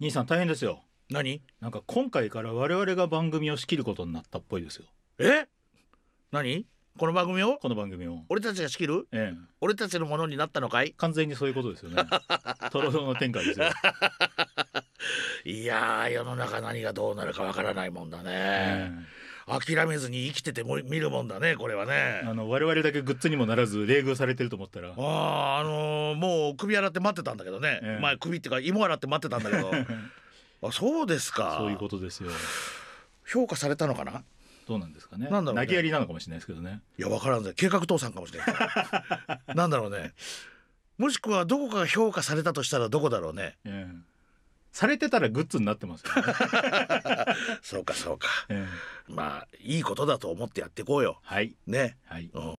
兄さん大変ですよ何なんか今回から我々が番組を仕切ることになったっぽいですよえ何この番組をこの番組を俺たちが仕切る、ええ、俺たちのものになったのかい完全にそういうことですよね トロロの展開ですよ いや世の中何がどうなるかわからないもんだね、えー、諦めずに生きてても見るもんだねこれはねあの我々だけグッズにもならず冷遇されてると思ったらあああのー、も首洗って待ってたんだけどね、ええ、前首っていうか芋洗って待ってたんだけど あそうですかそういうことですよ評価されたのかなどうなんですかねなんだろう、ね、投げやりなのかもしれないですけどねいや分からんぜ計画倒産かもしれない なんだろうねもしくはどこかが評価されたとしたらどこだろうね、ええ、されてたらグッズになってます、よ、ね、そうかそうか、ええ、まあいいことだと思ってやっていこうよはいね、はい、うん